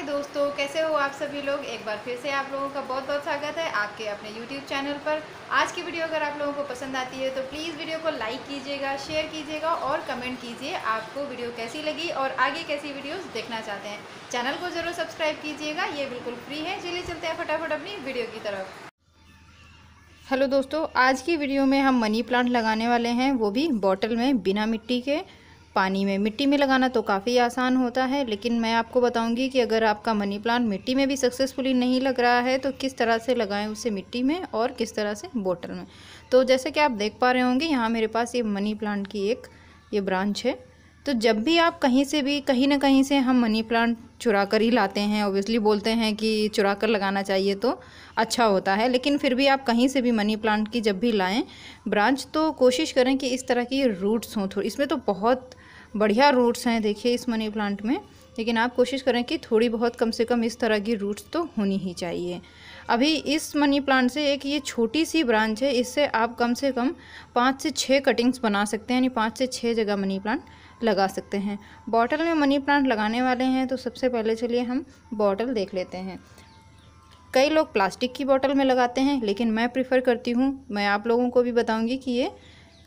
हाय दोस्तों कैसे हो आप सभी लोग एक बार फिर से आप लोगों का बहुत बहुत स्वागत है आपके अपने यूट्यूब चैनल पर आज की वीडियो अगर आप लोगों को पसंद आती है तो प्लीज़ वीडियो को लाइक कीजिएगा शेयर कीजिएगा और कमेंट कीजिए आपको वीडियो कैसी लगी और आगे कैसी वीडियोस देखना चाहते हैं चैनल को ज़रूर सब्सक्राइब कीजिएगा ये बिल्कुल फ्री है चलिए चलते हैं फटाफट अपनी वीडियो की तरफ हेलो दोस्तों आज की वीडियो में हम मनी प्लांट लगाने वाले हैं वो भी बॉटल में बिना मिट्टी के पानी में मिट्टी में लगाना तो काफ़ी आसान होता है लेकिन मैं आपको बताऊंगी कि अगर आपका मनी प्लांट मिट्टी में भी सक्सेसफुली नहीं लग रहा है तो किस तरह से लगाएं उसे मिट्टी में और किस तरह से बोतल में तो जैसे कि आप देख पा रहे होंगे यहाँ मेरे पास ये मनी प्लांट की एक ये ब्रांच है तो जब भी आप कहीं से भी कहीं ना कहीं से हम मनी प्लांट चुरा कर ही लाते हैं ओबियसली बोलते हैं कि चुरा कर लगाना चाहिए तो अच्छा होता है लेकिन फिर भी आप कहीं से भी मनी प्लांट की जब भी लाएं ब्रांच तो कोशिश करें कि इस तरह की रूट्स हों थोड़ी इसमें तो बहुत बढ़िया रूट्स हैं देखिए इस मनी प्लांट में लेकिन आप कोशिश करें कि थोड़ी बहुत कम से कम इस तरह की रूट्स तो होनी ही चाहिए अभी इस मनी प्लांट से एक ये छोटी सी ब्रांच है इससे आप कम से कम पाँच से छः कटिंग्स बना सकते हैं यानी पाँच से छः जगह मनी प्लांट लगा सकते हैं बॉटल में मनी प्लांट लगाने वाले हैं तो सबसे पहले चलिए हम बॉटल देख लेते हैं कई लोग प्लास्टिक की बॉटल में लगाते हैं लेकिन मैं प्रीफर करती हूँ मैं आप लोगों को भी बताऊँगी कि ये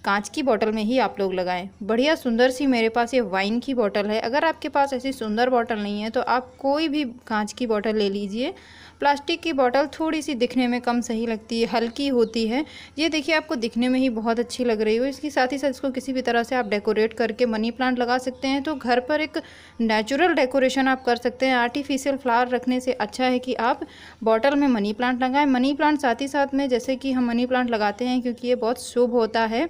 कांच की बोतल में ही आप लोग लगाएं बढ़िया सुंदर सी मेरे पास ये वाइन की बोतल है अगर आपके पास ऐसी सुंदर बोतल नहीं है तो आप कोई भी कांच की बोतल ले लीजिए प्लास्टिक की बोतल थोड़ी सी दिखने में कम सही लगती है हल्की होती है ये देखिए आपको दिखने में ही बहुत अच्छी लग रही हो इसके साथ ही साथ इसको किसी भी तरह से आप डेकोरेट करके मनी प्लांट लगा सकते हैं तो घर पर एक नेचुरल डेकोरेशन आप कर सकते हैं आर्टिफिशियल फ्लावर रखने से अच्छा है कि आप बॉटल में मनी प्लांट लगाएं मनी प्लांट साथ ही साथ में जैसे कि हम मनी प्लांट लगाते हैं क्योंकि ये बहुत शुभ होता है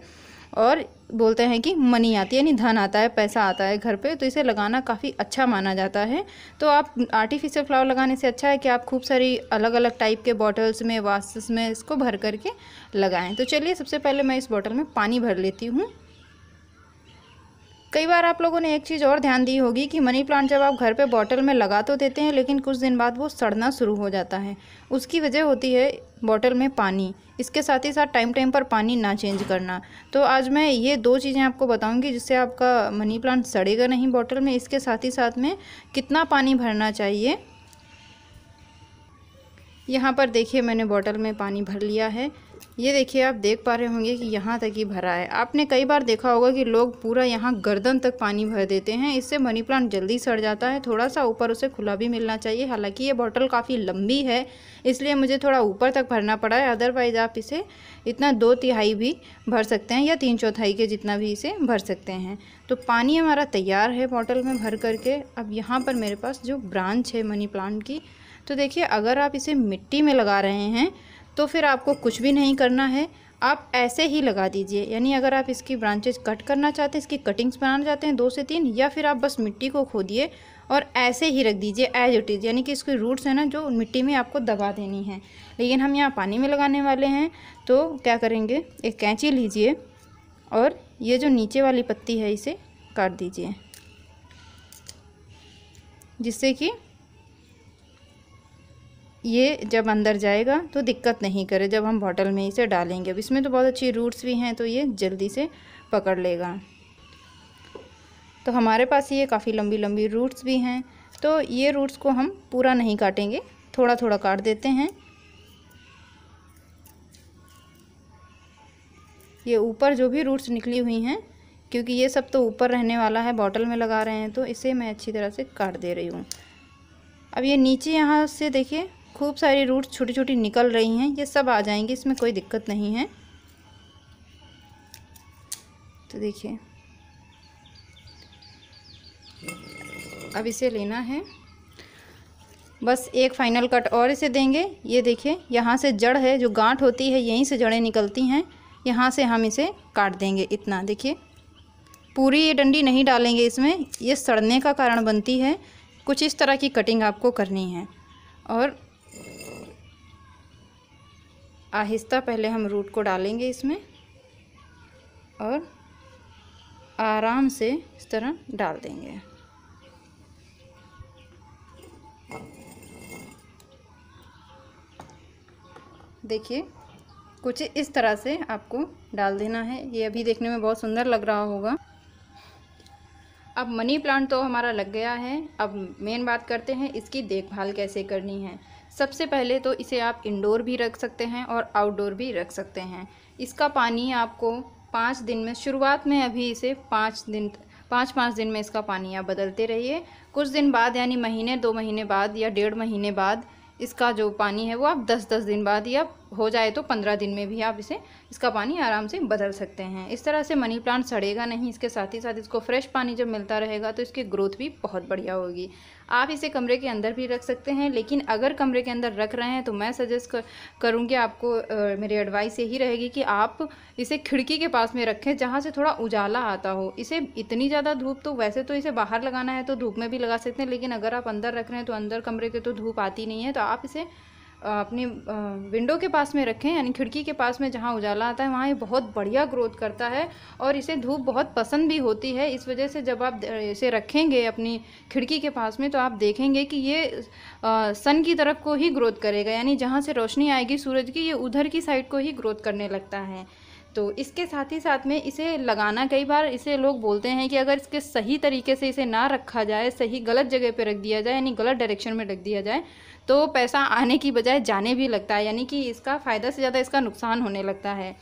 और बोलते हैं कि मनी आती है यानी धन आता है पैसा आता है घर पे तो इसे लगाना काफ़ी अच्छा माना जाता है तो आप आर्टिफिशियल फ्लावर लगाने से अच्छा है कि आप खूब सारी अलग अलग टाइप के बॉटल्स में वास में इसको भर करके लगाएं तो चलिए सबसे पहले मैं इस बॉटल में पानी भर लेती हूँ कई बार आप लोगों ने एक चीज़ और ध्यान दी होगी कि मनी प्लांट जब आप घर पे बॉटल में लगा तो देते हैं लेकिन कुछ दिन बाद वो सड़ना शुरू हो जाता है उसकी वजह होती है बॉटल में पानी इसके साथ ही साथ टाइम टाइम पर पानी ना चेंज करना तो आज मैं ये दो चीज़ें आपको बताऊंगी जिससे आपका मनी प्लांट सड़ेगा नहीं बॉटल में इसके साथ ही साथ में कितना पानी भरना चाहिए यहाँ पर देखिए मैंने बॉटल में पानी भर लिया है ये देखिए आप देख पा रहे होंगे कि यहाँ तक ही भरा है आपने कई बार देखा होगा कि लोग पूरा यहाँ गर्दन तक पानी भर देते हैं इससे मनी प्लांट जल्दी सड़ जाता है थोड़ा सा ऊपर उसे खुला भी मिलना चाहिए हालांकि ये बॉटल काफ़ी लंबी है इसलिए मुझे थोड़ा ऊपर तक भरना पड़ा है अदरवाइज़ आप इसे इतना दो तिहाई भी भर सकते हैं या तीन चौथाई के जितना भी इसे भर सकते हैं तो पानी हमारा तैयार है बॉटल में भर करके अब यहाँ पर मेरे पास जो ब्रांच है मनी प्लांट की तो देखिए अगर आप इसे मिट्टी में लगा रहे हैं तो फिर आपको कुछ भी नहीं करना है आप ऐसे ही लगा दीजिए यानी अगर आप इसकी ब्रांचेज कट करना चाहते हैं इसकी कटिंग्स बनाना चाहते हैं दो से तीन या फिर आप बस मिट्टी को खोदिए और ऐसे ही रख दीजिए एज इट इज़ यानी कि इसकी रूट्स हैं ना जो मिट्टी में आपको दबा देनी है लेकिन हम यहाँ पानी में लगाने वाले हैं तो क्या करेंगे एक कैंची लीजिए और ये जो नीचे वाली पत्ती है इसे काट दीजिए जिससे कि ये जब अंदर जाएगा तो दिक्कत नहीं करे जब हम बॉटल में इसे डालेंगे अब इसमें तो बहुत अच्छी रूट्स भी हैं तो ये जल्दी से पकड़ लेगा तो हमारे पास ये काफ़ी लंबी लंबी रूट्स भी हैं तो ये रूट्स को हम पूरा नहीं काटेंगे थोड़ा थोड़ा काट देते हैं ये ऊपर जो भी रूट्स निकली हुई हैं क्योंकि ये सब तो ऊपर रहने वाला है बॉटल में लगा रहे हैं तो इसे मैं अच्छी तरह से काट दे रही हूँ अब ये नीचे यहाँ से देखिए खूब सारी रूट्स छोटी छोटी निकल रही हैं ये सब आ जाएंगे इसमें कोई दिक्कत नहीं है तो देखिए अब इसे लेना है बस एक फाइनल कट और इसे देंगे ये देखिए यहाँ से जड़ है जो गांठ होती है यहीं से जड़ें निकलती हैं यहाँ से हम इसे काट देंगे इतना देखिए पूरी ये डंडी नहीं डालेंगे इसमें ये सड़ने का कारण बनती है कुछ इस तरह की कटिंग आपको करनी है और आहिस्ता पहले हम रूट को डालेंगे इसमें और आराम से इस तरह डाल देंगे देखिए कुछ इस तरह से आपको डाल देना है ये अभी देखने में बहुत सुंदर लग रहा होगा अब मनी प्लांट तो हमारा लग गया है अब मेन बात करते हैं इसकी देखभाल कैसे करनी है सबसे पहले तो इसे आप इंडोर भी रख सकते हैं और आउटडोर भी रख सकते हैं इसका पानी आपको पाँच दिन में शुरुआत में अभी इसे पाँच दिन पाँच पाँच दिन में इसका पानी आप बदलते रहिए कुछ दिन बाद यानी महीने दो महीने बाद या डेढ़ महीने बाद इसका जो पानी है वो आप दस दस दिन बाद या हो जाए तो पंद्रह दिन में भी आप इसे इसका पानी आराम से बदल सकते हैं इस तरह से मनी प्लांट सड़ेगा नहीं इसके साथ ही साथ इसको फ्रेश पानी जब मिलता रहेगा तो इसकी ग्रोथ भी बहुत बढ़िया होगी आप इसे कमरे के अंदर भी रख सकते हैं लेकिन अगर कमरे के अंदर रख रहे हैं तो मैं सजेस्ट कर, करूँगी आपको मेरी एडवाइस यही रहेगी कि आप इसे खिड़की के पास में रखें जहाँ से थोड़ा उजाला आता हो इसे इतनी ज़्यादा धूप तो वैसे तो इसे बाहर लगाना है तो धूप में भी लगा सकते हैं लेकिन अगर आप अंदर रख रहे हैं तो अंदर कमरे के तो धूप आती नहीं है तो आप इसे अपनी विंडो के पास में रखें यानी खिड़की के पास में जहाँ उजाला आता है वहाँ ये बहुत बढ़िया ग्रोथ करता है और इसे धूप बहुत पसंद भी होती है इस वजह से जब आप इसे रखेंगे अपनी खिड़की के पास में तो आप देखेंगे कि ये सन की तरफ को ही ग्रोथ करेगा यानी जहाँ से रोशनी आएगी सूरज की ये उधर की साइड को ही ग्रोथ करने लगता है तो इसके साथ ही साथ में इसे लगाना कई बार इसे लोग बोलते हैं कि अगर इसके सही तरीके से इसे ना रखा जाए सही गलत जगह पे रख दिया जाए यानी गलत डायरेक्शन में रख दिया जाए तो पैसा आने की बजाय जाने भी लगता है यानी कि इसका फ़ायदा से ज़्यादा इसका नुकसान होने लगता है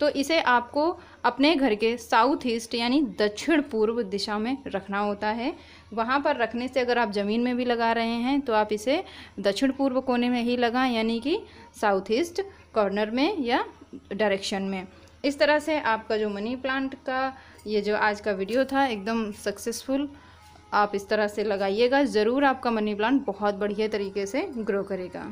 तो इसे आपको अपने घर के साउथ ईस्ट यानी दक्षिण पूर्व दिशा में रखना होता है वहाँ पर रखने से अगर आप ज़मीन में भी लगा रहे हैं तो आप इसे दक्षिण पूर्व कोने में ही लगाएं यानी कि साउथ ईस्ट कॉर्नर में या डायरेक्शन में इस तरह से आपका जो मनी प्लांट का ये जो आज का वीडियो था एकदम सक्सेसफुल आप इस तरह से लगाइएगा ज़रूर आपका मनी प्लांट बहुत बढ़िया तरीके से ग्रो करेगा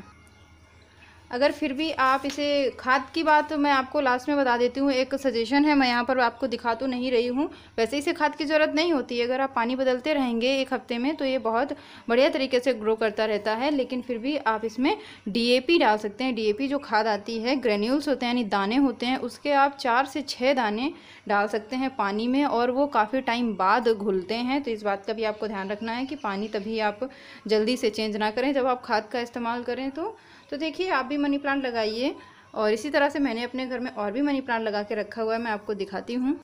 अगर फिर भी आप इसे खाद की बात मैं आपको लास्ट में बता देती हूँ एक सजेशन है मैं यहाँ पर आपको दिखा तो नहीं रही हूँ वैसे इसे खाद की ज़रूरत नहीं होती है अगर आप पानी बदलते रहेंगे एक हफ्ते में तो ये बहुत बढ़िया तरीके से ग्रो करता रहता है लेकिन फिर भी आप इसमें डी डाल सकते हैं डी जो खाद आती है ग्रेन्यूल्स होते हैं यानी दाने होते हैं उसके आप चार से छः दाने डाल सकते हैं पानी में और वो काफ़ी टाइम बाद घुलते हैं तो इस बात का भी आपको ध्यान रखना है कि पानी तभी आप जल्दी से चेंज ना करें जब आप खाद का इस्तेमाल करें तो तो देखिए आप भी मनी प्लांट लगाइए और इसी तरह से मैंने अपने घर में और भी मनी प्लांट लगा के रखा हुआ है मैं आपको दिखाती हूँ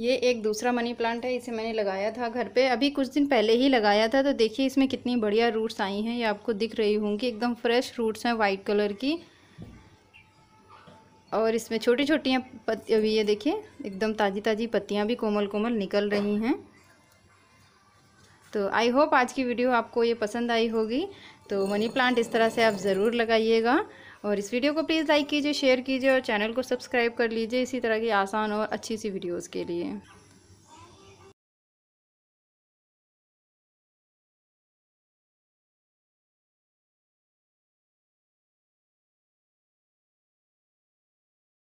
ये एक दूसरा मनी प्लांट है इसे मैंने लगाया था घर पे अभी कुछ दिन पहले ही लगाया था तो देखिए इसमें कितनी बढ़िया रूट्स आई हैं ये आपको दिख रही होंगी एकदम फ्रेश रूट्स हैं वाइट कलर की और इसमें छोटी छोटी ये देखिए एकदम ताज़ी ताज़ी पत्तियाँ भी कोमल कोमल निकल रही हैं तो आई होप आज की वीडियो आपको ये पसंद आई होगी तो मनी प्लांट इस तरह से आप ज़रूर लगाइएगा और इस वीडियो को प्लीज़ लाइक कीजिए शेयर कीजिए और चैनल को सब्सक्राइब कर लीजिए इसी तरह की आसान और अच्छी सी वीडियोज़ के लिए